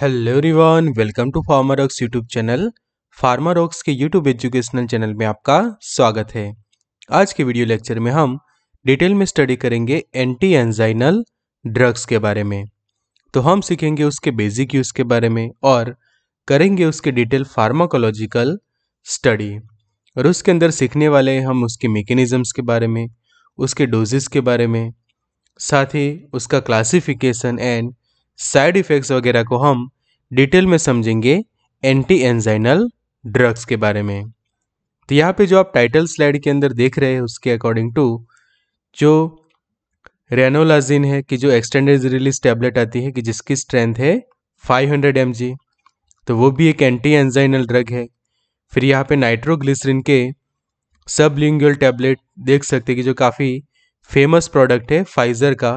hello everyone welcome to Pharmarox YouTube channel Pharmarox के YouTube educational channel में आपका स्वागत है आज के वीडियो लेक्चर में हम डिटेल में स्टडी करेंगे एंटी एंजाइनल ड्रग्स के बारे में तो हम सीखेंगे उसके बेसिक यूज़ के बारे में और करेंगे उसके डिटेल फार्माकोलॉजिकल स्टडी और उसके अंदर सीखने वाले हम उसके मेकेनिज़म्स के बारे में उसके डोजेस के बारे में साथ ही उसका क्लासिफिकेशन एंड साइड इफ़ेक्ट्स वगैरह को हम डिटेल में समझेंगे एंटी एंजाइनल ड्रग्स के बारे में तो यहाँ पे जो आप टाइटल स्लाइड के अंदर देख रहे हैं उसके अकॉर्डिंग टू जो रेनोलाजिन है कि जो एक्सटेंडेड रिलीज टैबलेट आती है कि जिसकी स्ट्रेंथ है 500 हंड्रेड तो वो भी एक एंटी एंजाइनल ड्रग है फिर यहाँ पे नाइट्रोग्लिसरिन के सब लिंगल टैबलेट देख सकते हैं कि जो काफ़ी फेमस प्रोडक्ट है फाइज़र का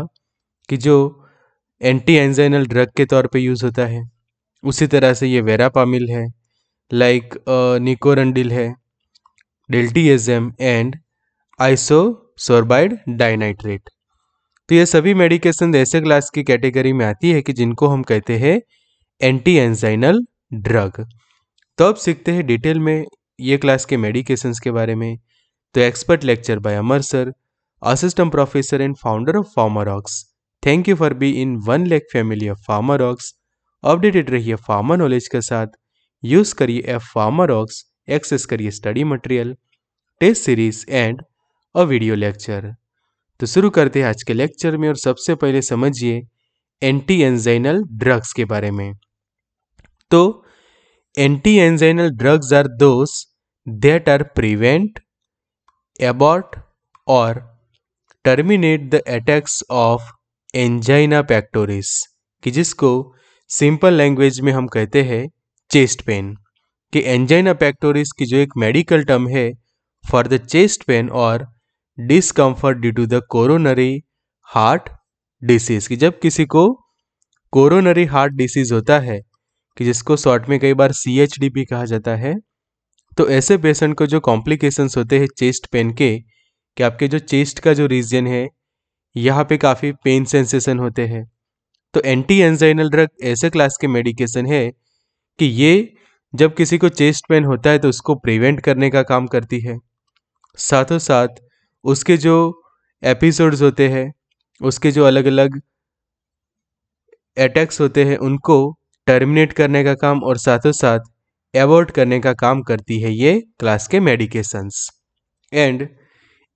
कि जो एंटी एंजाइनल ड्रग के तौर पे यूज़ होता है उसी तरह से ये वेरापामिल है लाइक निकोरंडिल है डेल्टी एंड आइसोसोरबाइड डाइनाइट्रेट तो ये सभी मेडिकेशन ऐसे क्लास की कैटेगरी में आती है कि जिनको हम कहते हैं एंटी एंजाइनल ड्रग तो अब सीखते हैं डिटेल में ये क्लास के मेडिकेशंस के बारे में तो expert lecture by Amar sir assistant professor and founder of Pharmarox thank you for be in one lake family of Pharmarox updated रहिए फार्मर नॉलेज के साथ यूज़ करिए ए फार्मर ऑक्स एक्सेस करिए study material test series and a video lecture तो शुरू करते हैं आज के लेक्चर में और सबसे पहले समझिए एंटी एंजाइनल ड्रग्स के बारे में तो anti anginal drugs are those that are prevent abort और terminate the attacks of angina pectoris कि जिसको सिंपल लैंग्वेज में हम कहते हैं चेस्ट पेन कि एंजाइना पैक्टोरिस की जो एक मेडिकल टर्म है फॉर द चेस्ट पेन और discomfort due to the coronary heart disease कि जब किसी को कोरोनरी हार्ट डिसीज होता है कि जिसको शॉर्ट में कई बार सी एच डी भी कहा जाता है तो ऐसे पेशेंट को जो कॉम्प्लिकेशंस होते हैं चेस्ट पेन के कि आपके जो चेस्ट का जो रीजन है यहाँ पे काफ़ी पेन सेंसेशन होते हैं तो एंटी एंजाइनल ड्रग ऐसे क्लास के मेडिकेशन है कि ये जब किसी को चेस्ट पेन होता है तो उसको प्रिवेंट करने का काम करती है साथों साथ उसके जो एपिसोड्स होते हैं उसके जो अलग अलग अटैक्स होते हैं उनको टर्मिनेट करने का काम और साथों साथ एवॉर्ड करने का काम करती है ये क्लास के medications and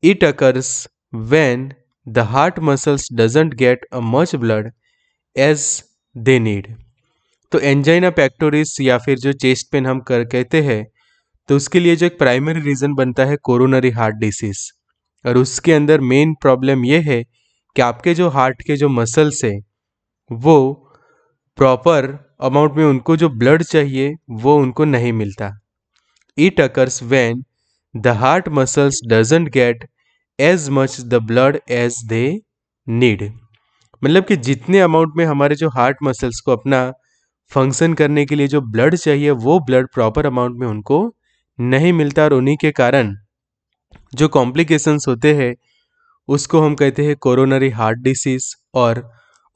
it occurs when the heart muscles doesn't get much blood as they need तो एंजाइना पैक्टोरिस या फिर जो चेस्ट पेन हम कर कहते हैं तो उसके लिए जो एक प्राइमरी रीज़न बनता है कोरोनरी हार्ट डिसीज़ और उसके अंदर मेन प्रॉब्लम यह है कि आपके जो हार्ट के जो मसल्स है वो प्रॉपर अमाउंट में उनको जो ब्लड चाहिए वो उनको नहीं मिलता it occurs when the heart muscles doesn't get as much the blood as they need मतलब कि जितने अमाउंट में हमारे जो हार्ट मसल्स को अपना फंक्शन करने के लिए जो ब्लड चाहिए वो ब्लड प्रॉपर अमाउंट में उनको नहीं मिलता और उन्हीं के कारण जो कॉम्प्लिकेशंस होते हैं उसको हम कहते हैं कोरोनरी हार्ट डिसीज़ और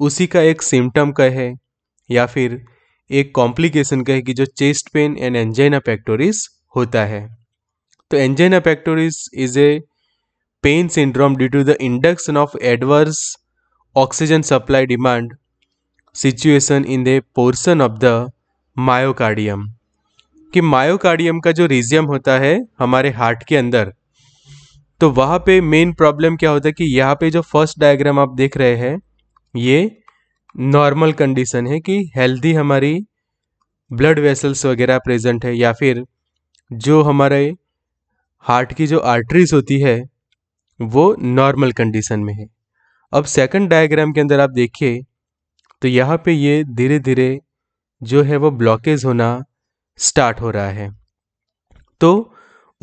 उसी का एक सिम्टम का है या फिर एक कॉम्प्लिकेशन का है कि जो chest pain and angina pectoris होता है तो angina pectoris is a pain syndrome due to the induction of adverse oxygen supply demand situation in the portion of the myocardium कि मायोकार्डियम का जो रिजियम होता है हमारे हार्ट के अंदर तो वहाँ पे मेन प्रॉब्लम क्या होता है कि यहाँ पे जो फर्स्ट डायग्राम आप देख रहे हैं ये नॉर्मल कंडीशन है कि हेल्दी हमारी ब्लड वेसल्स वगैरह प्रेजेंट है या फिर जो हमारे हार्ट की जो आर्टरीज होती है वो नॉर्मल कंडीशन में है अब सेकंड डायग्राम के अंदर आप देखिए तो यहाँ पे ये धीरे धीरे जो है वो ब्लॉकेज होना स्टार्ट हो रहा है तो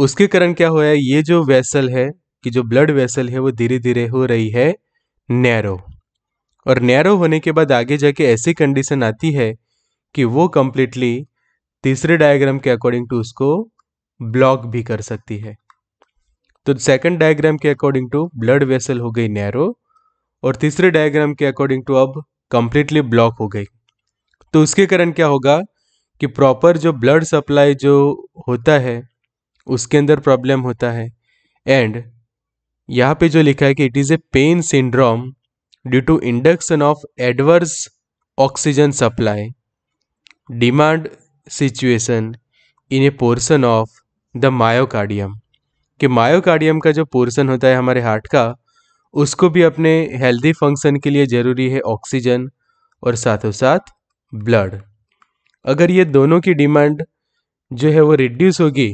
उसके कारण क्या रहा है ये जो वेसल है कि जो ब्लड वेसल है वो धीरे धीरे हो रही है नैरो और नैरो होने के बाद आगे जाके ऐसी कंडीशन आती है कि वो कंप्लीटली तीसरे डायग्राम के अकॉर्डिंग टू उसको ब्लॉक भी कर सकती है तो सेकंड डायग्राम के अकॉर्डिंग टू ब्लड वेसल हो गई नैरो और तीसरे डायग्राम के अकॉर्डिंग टू अब कंप्लीटली ब्लॉक हो गई तो उसके कारण क्या होगा कि प्रॉपर जो ब्लड सप्लाई जो होता है उसके अंदर प्रॉब्लम होता है एंड यहाँ पे जो लिखा है कि it is a pain syndrome due to induction of adverse oxygen supply demand situation in a portion of the myocardium कि मायोकार्डियम का जो पोर्सन होता है हमारे हार्ट का उसको भी अपने हेल्दी फंक्शन के लिए ज़रूरी है ऑक्सीजन और साथों साथ ब्लड अगर ये दोनों की डिमांड जो है वो रिड्यूस होगी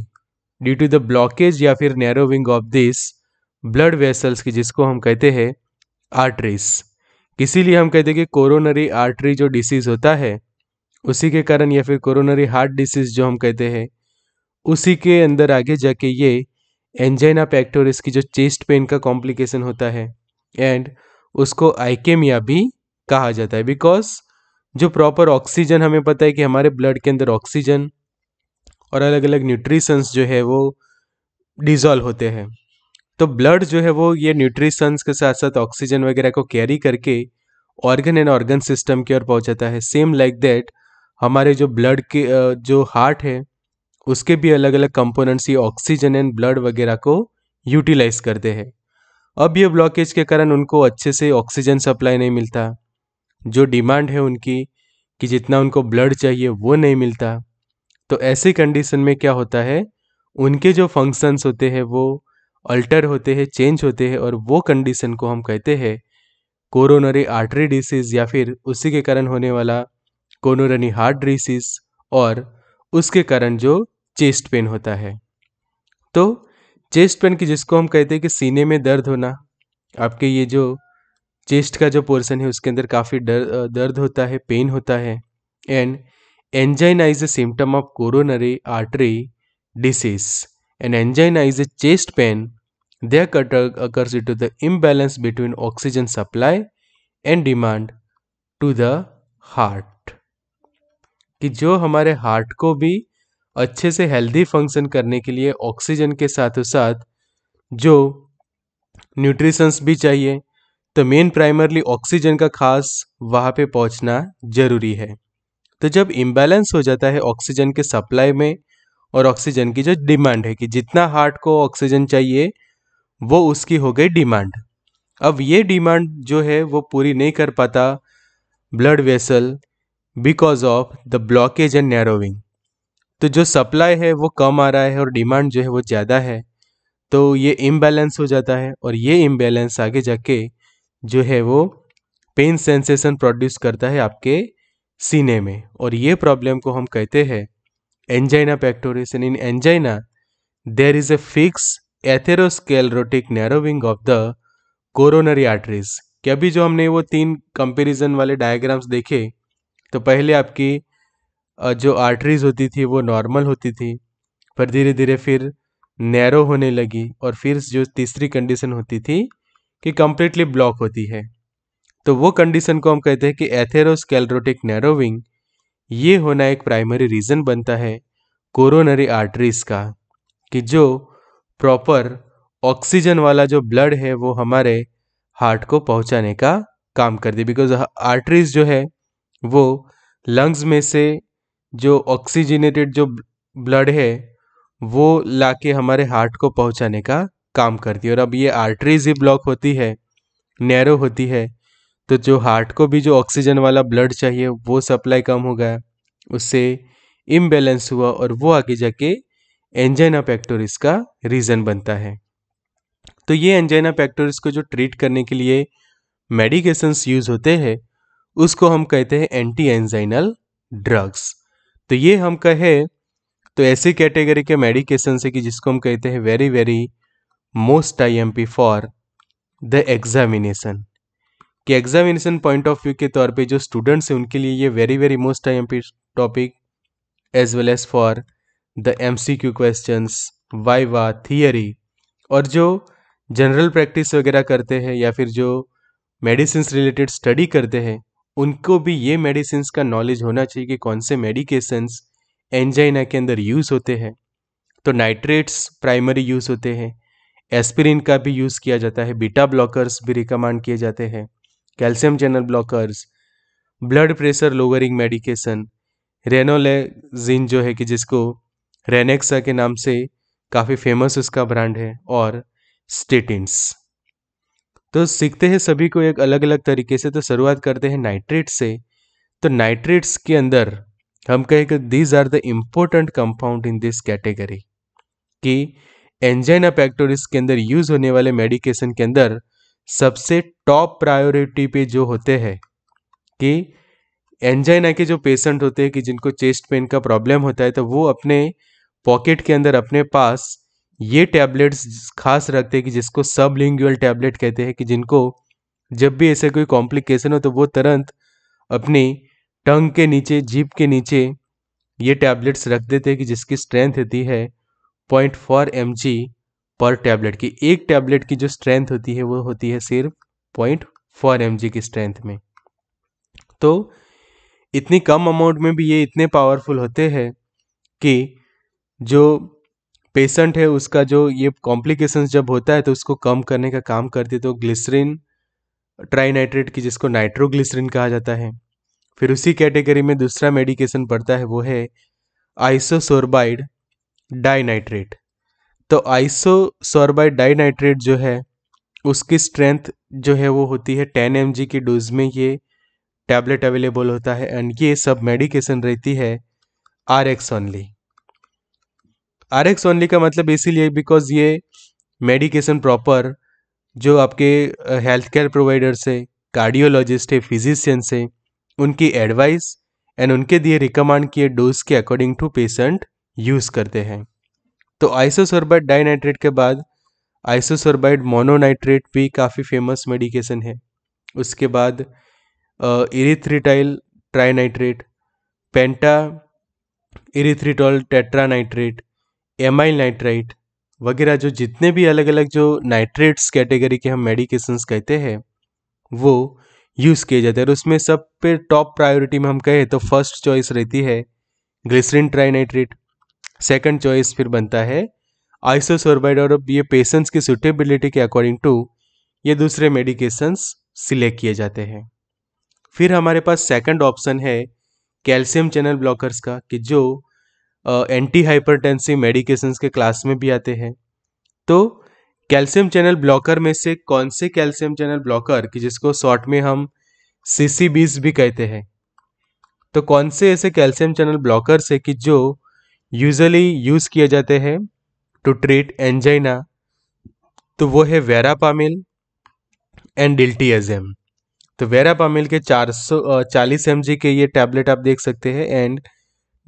ड्यू टू द ब्लॉकेज या फिर narrowing of this blood vessels की जिसको हम कहते हैं आर्टरीज इसीलिए हम कहते हैं कि कोरोनरी आर्टरी जो डिसीज़ होता है उसी के कारण या फिर कोरोनरी हार्ट डिसीज़ जो हम कहते हैं उसी के अंदर आगे जाके ये एंजाइना पैक्टोरिस की जो चेस्ट पेन का कॉम्प्लिकेशन होता है एंड उसको आइकेमिया भी कहा जाता है बिकॉज जो प्रॉपर ऑक्सीजन हमें पता है कि हमारे ब्लड के अंदर ऑक्सीजन और अलग अलग न्यूट्रिशंस जो है वो डिजॉल्व होते हैं तो ब्लड जो है वो ये न्यूट्रिशंस के साथ साथ ऑक्सीजन वगैरह को कैरी करके ऑर्गन एंड ऑर्गन सिस्टम की ओर पहुंचाता है सेम लाइक दैट हमारे जो ब्लड के जो हार्ट है उसके भी अलग अलग कंपोनेंट्स ये ऑक्सीजन एंड ब्लड वगैरह को यूटिलाइज करते हैं अब ये ब्लॉकेज के कारण उनको अच्छे से ऑक्सीजन सप्लाई नहीं मिलता जो डिमांड है उनकी कि जितना उनको ब्लड चाहिए वो नहीं मिलता तो ऐसी कंडीशन में क्या होता है उनके जो फंक्शंस होते हैं वो अल्टर होते हैं चेंज होते हैं और वो कंडीशन को हम कहते हैं कोरोनरी आर्टरी डिसीज़ या फिर उसी के कारण होने वाला कोरोनरी हार्ट डिसीज़ और उसके कारण जो चेस्ट पेन होता है तो चेस्ट पेन की जिसको हम कहते हैं कि सीने में दर्द होना आपके ये जो चेस्ट का जो पोर्सन है उसके अंदर काफ़ी डर दर्द होता है पेन होता है and angina is a symptom of coronary artery disease and angina is a chest pain their cut occurs to the imbalance between oxygen supply and demand to the heart कि जो हमारे हार्ट को भी अच्छे से healthy function करने के लिए ऑक्सीजन के साथ साथ जो न्यूट्रिशंस भी चाहिए तो मेन प्राइमरली ऑक्सीजन का खास वहाँ पे पहुँचना ज़रूरी है तो जब इम्बैलेंस हो जाता है ऑक्सीजन के सप्लाई में और ऑक्सीजन की जो डिमांड है कि जितना हार्ट को ऑक्सीजन चाहिए वो उसकी हो गई डिमांड अब ये डिमांड जो है वो पूरी नहीं कर पाता blood vessel because of the blockage and narrowing तो जो सप्लाई है वो कम आ रहा है और डिमांड जो है वो ज़्यादा है तो ये इम्बैलेंस हो जाता है और ये इम्बैलेंस आगे जाके जो है वो पेन सेंसेशन प्रोड्यूस करता है आपके सीने में और ये प्रॉब्लम को हम कहते हैं angina pectoris in angina there is a fix atherosclerotic narrowing of the coronary arteries क्या अभी जो हमने वो तीन कंपेरिजन वाले डायग्राम्स देखे तो पहले आपकी जो आर्टरीज होती थी वो नॉर्मल होती थी पर धीरे धीरे फिर नैरो होने लगी और फिर जो तीसरी कंडीशन होती थी कि कम्प्लीटली ब्लॉक होती है तो वो कंडीशन को हम कहते हैं कि एथेरोस्केलरोटिक नैरोविंग ये होना एक प्राइमरी रीज़न बनता है कोरोनरी आर्टरीज का कि जो प्रॉपर ऑक्सीजन वाला जो ब्लड है वो हमारे हार्ट को पहुंचाने का काम कर दे बिकॉज आर्टरीज जो है वो लंग्स में से जो ऑक्सीजनेटेड जो ब्लड है वो लाके हमारे हार्ट को पहुंचाने का काम करती है और अब ये आर्टरीज ही ब्लॉक होती है नैरो होती है तो जो हार्ट को भी जो ऑक्सीजन वाला ब्लड चाहिए वो सप्लाई कम हो गया उससे इम्बेलेंस हुआ और वो आगे जाके एंजाइना पैक्टोरिस का रीज़न बनता है तो ये एंजाइना पैक्टोरिस को जो ट्रीट करने के लिए मेडिकेशंस यूज़ होते हैं उसको हम कहते हैं एंटी एंजाइनल ड्रग्स तो ये हम कहे तो ऐसी कैटेगरी के मेडिकेशन से कि जिसको हम कहते हैं very very most I M P for the examination कि एग्जामिनेशन पॉइंट ऑफ व्यू के तौर पे जो स्टूडेंट्स हैं उनके लिए ये very very most I M P topic as well as for the M C Q questions viva theory और जो जनरल प्रैक्टिस वगैरह करते हैं या फिर जो मेडिसिन रिलेटेड स्टडी करते हैं उनको भी ये मेडिसिन का नॉलेज होना चाहिए कि कौन से मेडिकेशंस एंजाइना के अंदर यूज़ होते हैं तो नाइट्रेट्स प्राइमरी यूज़ होते हैं एस्पिरिन का भी यूज़ किया जाता है बीटा ब्लॉकर्स भी रिकमेंड किए जाते हैं calcium channel blockers blood pressure lowering medication ranolazine जो है कि जिसको रेनेक्सा के नाम से काफ़ी फेमस उसका ब्रांड है और स्टेटिन्स तो सीखते हैं सभी को एक अलग अलग तरीके से तो शुरुआत करते हैं नाइट्रेट से तो नाइट्रेट्स के अंदर हम कहें कि these are the important compound in this category कि एंजाइना पैक्टोरिस के अंदर यूज होने वाले मेडिकेशन के अंदर सबसे टॉप प्रायोरिटी पे जो होते हैं कि एंजाइना के जो पेशेंट होते हैं कि जिनको चेस्ट पेन का प्रॉब्लम होता है तो वो अपने पॉकेट के अंदर अपने पास ये टैबलेट्स खास रखते हैं कि जिसको सब लिंगुअल टैबलेट कहते हैं कि जिनको जब भी ऐसे कोई कॉम्प्लिकेशन हो तो वो तुरंत अपनी टंग के नीचे जीप के नीचे ये टैबलेट्स रख देते हैं कि जिसकी स्ट्रेंथ होती है पॉइंट फोर एम जी पर टैबलेट की एक टैबलेट की जो स्ट्रेंथ होती है वो होती है सिर्फ पॉइंट फोर एम की स्ट्रेंथ में तो इतनी कम अमाउंट में भी ये इतने पावरफुल होते हैं कि जो पेशेंट है उसका जो ये कॉम्प्लिकेशंस जब होता है तो उसको कम करने का काम करती है तो ग्लिसरीन ट्राइनाइट्रेट की जिसको नाइट्रोग्लिसरीन कहा जाता है फिर उसी कैटेगरी में दूसरा मेडिकेशन पड़ता है वो है आइसोसोरबाइड डाइनाइट्रेट तो आइसोसोरबाइड डाइनाइट्रेट जो है उसकी स्ट्रेंथ जो है वो होती है टेन एम जी की डोज में ये टैबलेट अवेलेबल होता है एंड ये सब मेडिकेशन रहती है R X only R X only का मतलब इसीलिए बिकॉज ये मेडिकेशन प्रॉपर जो आपके हेल्थ केयर प्रोवाइडर से कार्डियोलॉजिस्ट है फिजिशियन से उनकी एडवाइस एंड उनके दिए रिकमेंड किए डोज के अकॉर्डिंग टू पेशेंट यूज़ करते हैं तो आइसोसोरबाइड डाइनाइट्रेट के बाद आइसोसोरबाइड मोनोनाइट्रेट भी काफ़ी फेमस मेडिकेशन है उसके बाद erythrityl trinitrate pentaerythritol tetranitrate amyl nitrite वगैरह जो जितने भी अलग अलग जो नाइट्रेट्स कैटेगरी के हम मेडिकेशंस कहते हैं वो यूज़ किए जाते हैं और उसमें सब पे टॉप प्रायोरिटी में हम कहें तो फर्स्ट चॉइस रहती है ग्लिसरीन ट्राइनाइट्रेट सेकंड चॉइस फिर बनता है आइसोसोरबाइड और अब ये पेशेंट्स की सुटेबिलिटी के अकॉर्डिंग टू ये दूसरे मेडिकेशंस सिलेक्ट किए जाते हैं फिर हमारे पास सेकंड ऑप्शन है कैल्शियम चैनल ब्लॉकर्स का कि जो एंटी हाइपरटेंसिव मेडिकेशंस के क्लास में भी आते हैं तो कैल्शियम चैनल ब्लॉकर में से कौन से कैल्शियम चैनल ब्लॉकर कि जिसको शॉर्ट में हम सी भी कहते हैं तो कौन से ऐसे कैल्शियम चैनल ब्लॉकर्स है कि जो यूजली यूज़ किए जाते हैं टू ट्रीट एंजाइना तो वो है वेरापामिल एंड डिल्टीएजम तो वेरापामिल के चार सौ चालीस एम के ये टैबलेट आप देख सकते हैं and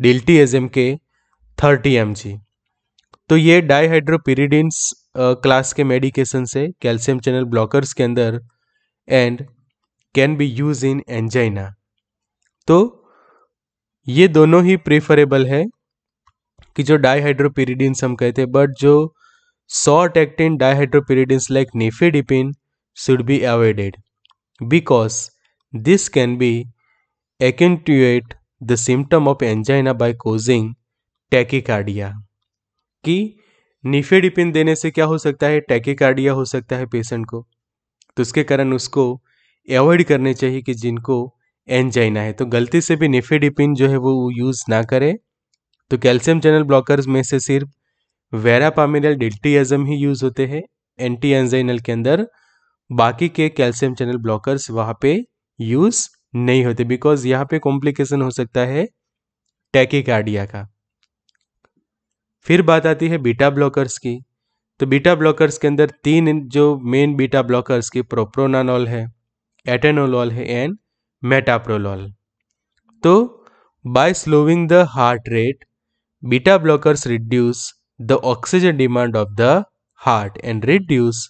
M K thirty M G तो ये डाईहाइड्रोपिरिडिन्स क्लास के मेडिकेशन से कैल्शियम चैनल ब्लॉकर्स के अंदर and can be use in angina तो ये दोनों ही प्रेफरेबल है कि जो डाईहाइड्रोपिरिडिन्स हम कहते हैं बट जो short acting dihydropyridines like nifedipine should be avoided because this can be act the symptom of angina by causing tachycardia कि निफेडिपिन देने से क्या हो सकता है टैकेकार्डिया हो सकता है पेशेंट को तो उसके कारण उसको अवॉइड करने चाहिए कि जिनको एंजाइना है तो गलती से भी निफेडिपिन जो है वो यूज़ ना करें तो कैल्शियम चैनल ब्लॉकर्स में से सिर्फ वेरापामिनल डिल्टीजम ही यूज़ होते हैं एंटी एंजाइनल के अंदर बाकी के कैल्शियम चैनल ब्लॉकर्स वहाँ पे यूज़ नहीं होते बिकॉज यहाँ पे कॉम्प्लिकेशन हो सकता है टैकिकार्डिया का फिर बात आती है बीटा ब्लॉकर्स की तो बीटा ब्लॉकर्स के अंदर तीन जो मेन बीटा ब्लॉकर्स की प्रोप्रोनानॉल है एटेनोलॉल है एंड मेटाप्रोलॉल तो by slowing the heart rate beta blockers reduce the oxygen demand of the heart and reduce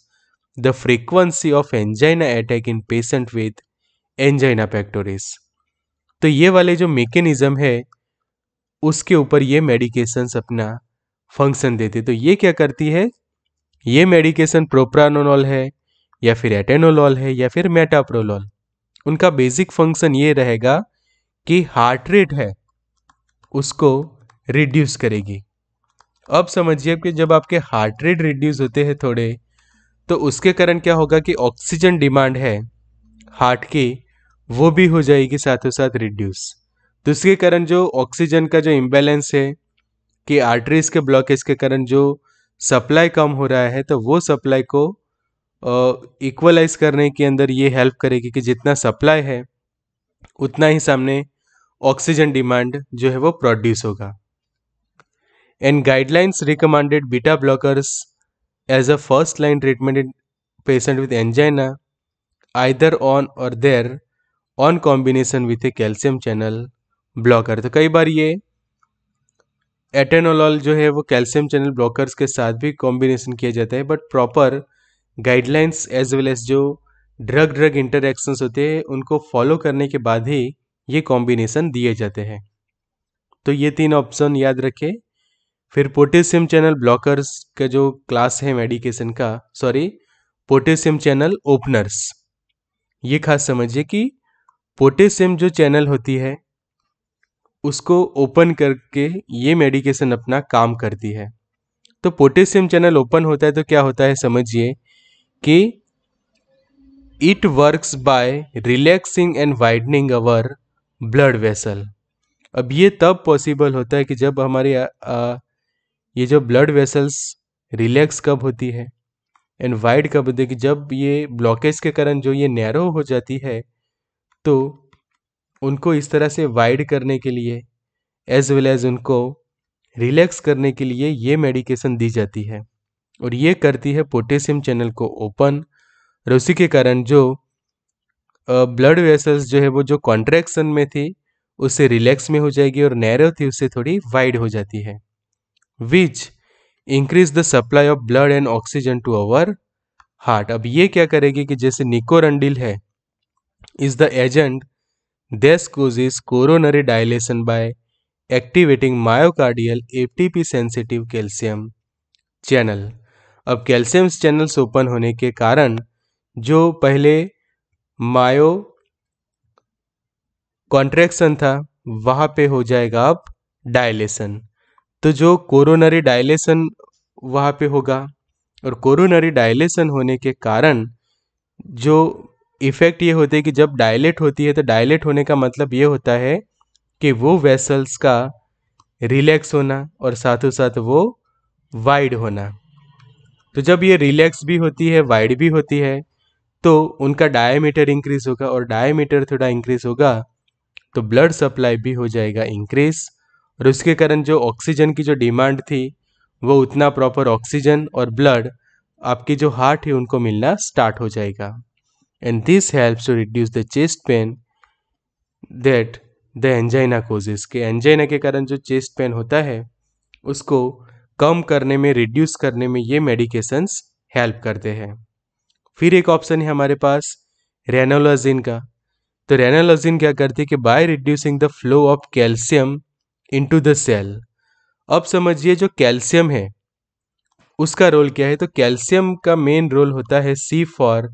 the frequency of angina attack in patient with angina pectoris तो ये वाले जो mechanism है उसके ऊपर ये मेडिकेशंस अपना फंक्शन देते तो ये क्या करती है ये मेडिकेशन प्रोप्रानोनॉल है या फिर एटेनोलॉल है या फिर मेटाप्रोलॉल उनका बेसिक फंक्शन ये रहेगा कि हार्ट रेट है उसको रिड्यूस करेगी अब समझिए कि जब आपके हार्ट रेट रिड्यूस होते हैं थोड़े तो उसके कारण क्या होगा कि ऑक्सीजन डिमांड है हार्ट की वो भी हो जाएगी साथों साथ रिड्यूस तो दूसरे कारण जो ऑक्सीजन का जो इम्बेलेंस है कि आर्टरीज के ब्लॉकेज के कारण जो सप्लाई कम हो रहा है तो वो सप्लाई को इक्वलाइज करने के अंदर ये हेल्प करेगी कि जितना सप्लाई है उतना ही सामने ऑक्सीजन डिमांड जो है वो प्रोड्यूस होगा and guidelines recommended beta blockers as a first line treatment in patient with angina either on और there on combination with a calcium channel blocker तो कई बार ये एटेनोलॉल जो है वो कैल्शियम चैनल ब्लॉकर्स के साथ भी कॉम्बिनेशन किया जाता है but proper guidelines as well as जो ड्रग ड्रग इंटरेक्शंस होते हैं उनको फॉलो करने के बाद ही ये कॉम्बिनेशन दिए जाते हैं तो ये तीन ऑप्शन याद रखें फिर पोटेशियम चैनल ब्लॉकर्स का जो क्लास है मेडिकेशन का सॉरी पोटेशियम चैनल ओपनर्स ये खास समझिए कि पोटेशियम जो चैनल होती है उसको ओपन करके ये मेडिकेशन अपना काम करती है तो पोटेशियम चैनल ओपन होता है तो क्या होता है समझिए कि it works by relaxing and widening our blood vessel अब ये तब पॉसिबल होता है कि जब हमारे ये जो ब्लड वेसल्स रिलैक्स कब होती है एंड वाइड कब देखिए जब ये ब्लॉकेज के कारण जो ये नैरो हो जाती है तो उनको इस तरह से वाइड करने के लिए एज वेल एज उनको रिलैक्स करने के लिए ये मेडिकेशन दी जाती है और ये करती है पोटेशियम चैनल को ओपन और उसी के कारण जो ब्लड वेसल्स जो है वो जो कॉन्ट्रैक्शन में थी उससे रिलैक्स में हो जाएगी और नैरो थी उससे थोड़ी वाइड हो जाती है which increase the supply of blood and oxygen to our heart अब ये क्या करेगी कि जैसे निकोरंडिल है is the agent this causes coronary dilation by activating myocardial P sensitive calcium channel अब कैल्शियम चैनल्स ओपन होने के कारण जो पहले मायो कॉन्ट्रैक्शन था वहाँ पे हो जाएगा अब डायलेशन तो जो कोरोनरी डायलेशन वहाँ पे होगा और कोरोनरी डायलेशन होने के कारण जो इफ़ेक्ट ये होते हैं कि जब डायलेट होती है तो डायलेट होने का मतलब ये होता है कि वो वेसल्स का रिलैक्स होना और साथ ही साथ वो वाइड होना तो जब ये रिलैक्स भी होती है वाइड भी होती है तो उनका डायमीटर इंक्रीज होगा और डायमीटर थोड़ा इंक्रीज होगा तो ब्लड सप्लाई भी हो जाएगा इंक्रीज़ और उसके कारण जो ऑक्सीजन की जो डिमांड थी वो उतना प्रॉपर ऑक्सीजन और ब्लड आपकी जो हार्ट है उनको मिलना स्टार्ट हो जाएगा and this helps to reduce the chest pain that the angina causes के एंजाइना के कारण जो चेस्ट पेन होता है उसको कम करने में रिड्यूस करने में ये मेडिकेशंस हेल्प करते हैं फिर एक ऑप्शन है हमारे पास रेनोलॉजिन का तो रेनोलॉजिन क्या करती है कि by reducing the flow of calcium into the cell अब समझिए जो कैल्शियम है उसका रोल क्या है तो कैल्शियम का मेन रोल होता है सी फॉर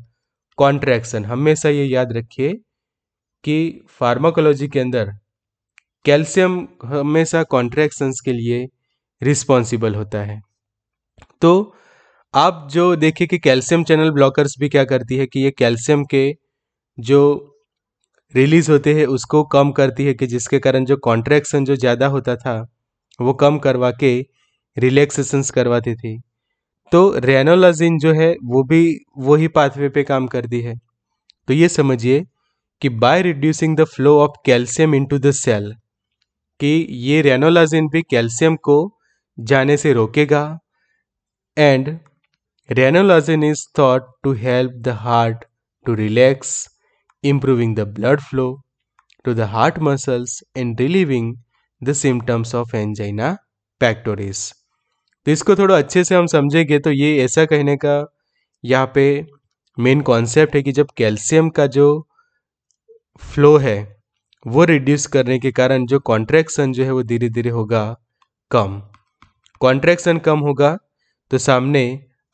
कॉन्ट्रैक्शन हमेशा ये याद रखिए कि फार्माकोलॉजी के अंदर कैल्शियम हमेशा कॉन्ट्रैक्शंस के लिए रिस्पॉन्सिबल होता है तो आप जो देखिए कि कैल्शियम चैनल ब्लॉकर्स भी क्या करती है कि ये कैल्शियम के जो रिलीज़ होते हैं उसको कम करती है कि जिसके कारण जो कॉन्ट्रैक्शन जो ज़्यादा होता था वो कम करवा के रिलैक्सेशंस करवाती थी तो रेनोलाजिन जो है वो भी वही पाथवे पे काम करती है तो ये समझिए कि by reducing the flow of calcium into the cell कि ये रेनोलाजिन भी कैल्शियम को जाने से रोकेगा and ranolazine is thought to help the heart to relax improving the blood flow to the heart muscles and relieving the symptoms of angina pectoris तो इसको थोड़ा अच्छे से हम समझेंगे तो ये ऐसा कहने का यहाँ पे मेन कॉन्सेप्ट है कि जब कैल्शियम का जो फ्लो है वो रिड्यूस करने के कारण जो कॉन्ट्रैक्शन जो है वो धीरे धीरे होगा कम कॉन्ट्रैक्शन कम होगा तो सामने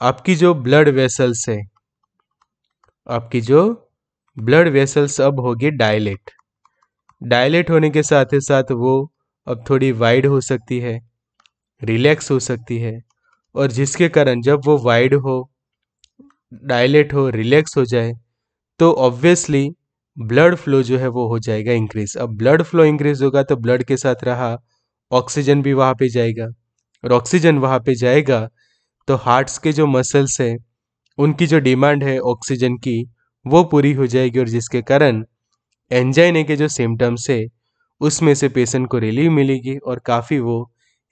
आपकी जो ब्लड वेसल्स है आपकी जो ब्लड वेसल्स अब होगी डायलेट डायलेट होने के साथ ही साथ वो अब थोड़ी वाइड हो सकती है रिलैक्स हो सकती है और जिसके कारण जब वो वाइड हो डायलेट हो रिलैक्स हो जाए तो ऑब्वियसली ब्लड फ्लो जो है वो हो जाएगा इंक्रीज अब ब्लड फ्लो इंक्रीज होगा तो ब्लड के साथ रहा ऑक्सीजन भी वहाँ पे जाएगा और ऑक्सीजन वहाँ पे जाएगा तो हार्ट्स के जो मसल्स हैं उनकी जो डिमांड है ऑक्सीजन की वो पूरी हो जाएगी और जिसके कारण एंजाइने के जो सिम्टम्स है उसमें से पेशेंट को रिलीव मिलेगी और काफ़ी वो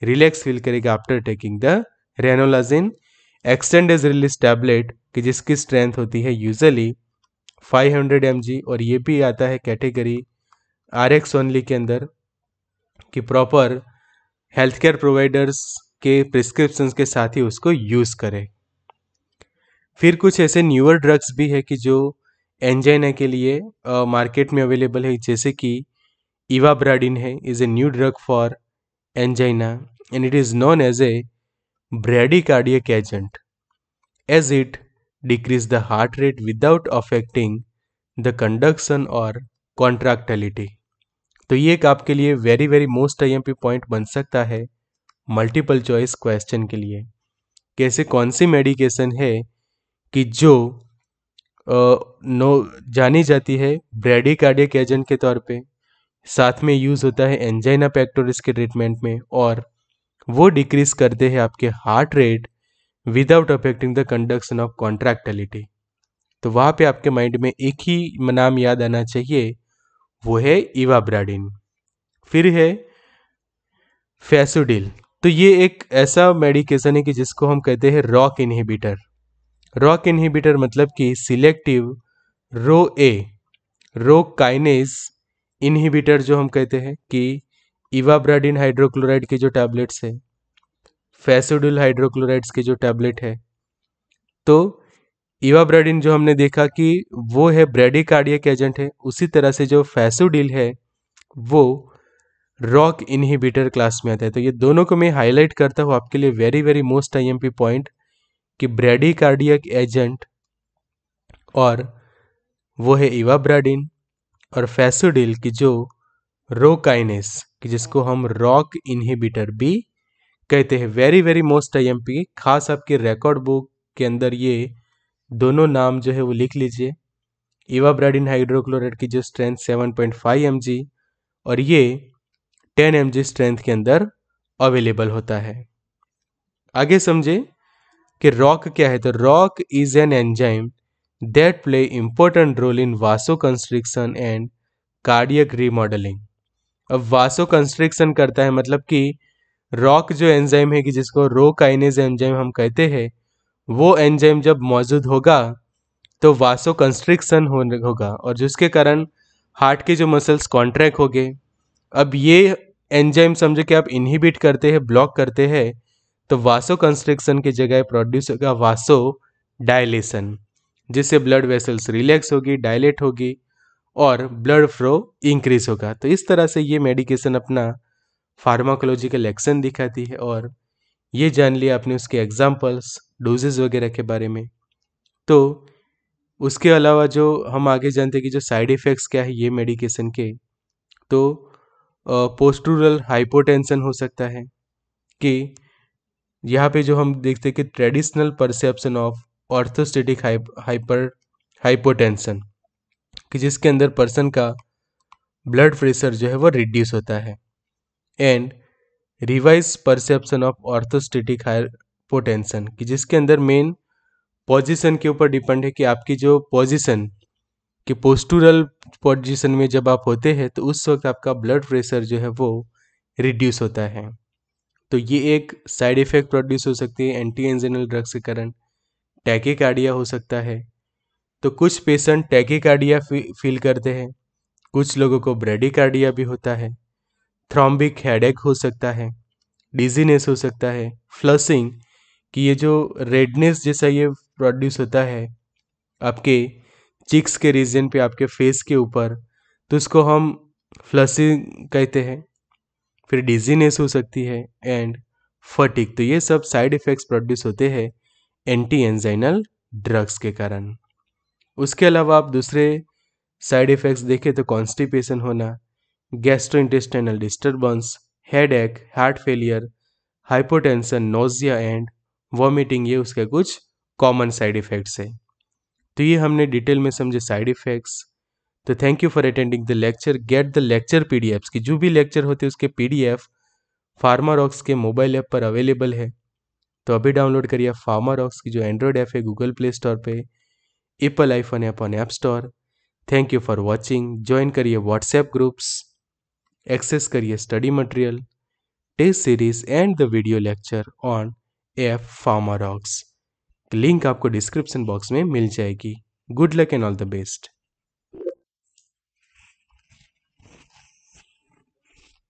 रिलैक्स फील करेगा after taking the ranolazine extended release tablet कि जिसकी स्ट्रेंथ होती है यूजली 500 हंड्रेड और ये भी आता है कैटेगरी आर एक्स ओनली के अंदर कि प्रॉपर हेल्थ केयर प्रोवाइडर्स के प्रिस्क्रिप्शन के साथ ही उसको यूज़ करें फिर कुछ ऐसे न्यूअर ड्रग्स भी है कि जो एंजाइना के लिए मार्केट में अवेलेबल है जैसे कि इवाब्राडिन है is a new drug for angina and it is known as a bradycardic agent as it decrease the heart rate without affecting the conduction और कॉन्ट्रैक्टलिटी तो ये एक आपके लिए very very most I point बन सकता है मल्टीपल चॉइस क्वेश्चन के लिए कैसे कौन सी मेडिकेशन है कि जो नो जानी जाती है ब्रेडिकार्डिक एजेंट के तौर पे साथ में यूज़ होता है एंजाइना पैक्टोरिस के ट्रीटमेंट में और वो डिक्रीज करते हैं आपके heart rate without affecting the conduction of contractility तो वहाँ पे आपके माइंड में एक ही नाम याद आना चाहिए वो है इवाब्राडिन फिर है फैसुडिल तो ये एक ऐसा मेडिकेशन है कि जिसको हम कहते हैं रॉक इनहिबिटर रॉक इनहिबिटर मतलब कि selective rho a rho kinase inhibitor जो हम कहते हैं कि इवाब्राडिन हाइड्रोक्लोराइड के जो टैबलेट्स है फैसोडुल हाइड्रोक्लोराइड्स के जो टैबलेट है तो इवाब्राडिन जो हमने देखा कि वो है ब्रेडिकार्डियक एजेंट है उसी तरह से जो फैसोडिल है वो रॉक इनहिबिटर क्लास में आता है तो ये दोनों को मैं हाईलाइट करता हूँ आपके लिए very very most I point कि कार्डियक एजेंट और वो है इवाब्राडिन और फैसोडिल की जो रोकाइनेस कि जिसको हम रॉक इनहिबिटर भी कहते हैं very very most I M P खास आपके रिकॉर्ड बुक के अंदर ये दोनों नाम जो है वो लिख लीजिए इवाब्राडिन हाइड्रोक्लोराइड की जो स्ट्रेंथ 7.5 एम और ये 10 एम स्ट्रेंथ के अंदर अवेलेबल होता है आगे समझे कि रॉक क्या है तो ROCK is an enzyme that play important role in vasoconstriction and cardiac remodelling अब वासो कंस्ट्रिक्शन करता है मतलब कि रॉक जो एंजाइम है कि जिसको रोक आइनेज एंजाइम हम कहते हैं वो एंजाइम जब मौजूद होगा तो वासो कंस्ट्रिक्शन होने होगा और जिसके कारण हार्ट के जो मसल्स कॉन्ट्रैक्ट हो गए अब ये एंजाइम समझो कि आप इनहिबिट करते हैं ब्लॉक करते हैं तो वासो कंस्ट्रिक्शन की जगह प्रोड्यूस होगा वासो डायलेशन जिससे ब्लड वेसल्स रिलैक्स होगी डायलेट होगी और ब्लड फ्लो इंक्रीज होगा तो इस तरह से ये मेडिकेशन अपना फार्माकोलॉजिकल एक्शन दिखाती है और ये जान लिया आपने उसके एग्जाम्पल्स डोजेज वगैरह के बारे में तो उसके अलावा जो हम आगे जानते हैं कि जो साइड इफ़ेक्ट्स क्या है ये मेडिकेशन के तो पोस्टूरल हाइपोटेंशन हो सकता है कि यहाँ पे जो हम देखते हैं कि traditional perception of orthostatic hyper hypotension कि जिसके अंदर पर्सन का ब्लड प्रेशर जो है वो रिड्यूस होता है and revise perception of orthostatic hypotension कि जिसके अंदर मेन पोजीशन के ऊपर डिपेंड है कि आपकी जो पोजीशन कि पोस्टुरल पोजीशन में जब आप होते हैं तो उस वक्त आपका ब्लड प्रेशर जो है वो रिड्यूस होता है तो ये एक साइड इफ़ेक्ट प्रोड्यूस हो सकती है एंटी एंजेनल ड्रग्स के कारण टैकेकार्डिया हो सकता है तो कुछ पेशेंट फी फील करते हैं कुछ लोगों को ब्रेडिकार्डिया भी होता है थ्रॉम्बिक हेडेक हो सकता है डिजीनेस हो सकता है फ्लसिंग कि ये जो रेडनेस जैसा ये प्रोड्यूस होता है आपके चिक्स के रीजन पे आपके फेस के ऊपर तो इसको हम फ्लसिंग कहते हैं फिर डिजीनेस हो सकती है एंड फटिक तो ये सब साइड इफ़ेक्ट्स प्रोड्यूस होते हैं एंटी एंजाइनल ड्रग्स के कारण उसके अलावा आप दूसरे साइड इफ़ेक्ट्स देखें तो कॉन्स्टिपेशन होना gastrointestinal disturbance headache heart failure hypotension nausea and vomiting ये उसके कुछ कॉमन साइड इफ़ेक्ट्स है तो ये हमने डिटेल में समझे साइड इफ़ेक्ट्स तो thank you for attending the lecture get the lecture एफ्स की जो भी लेक्चर होते हैं उसके पी डी फार्मा रॉक्स के मोबाइल ऐप पर अवेलेबल है तो अभी डाउनलोड करिए फार्मा रॉक्स की जो एंड्रॉयड ऐप है गूगल प्ले स्टोर पर Apple iPhone app on App Store thank you for watching join करिए व्हाट्सएप ग्रुप्स एक्सेस करिए study material test series and the video lecture on app Pharma Rocks link आपको description box में मिल जाएगी good luck and all the best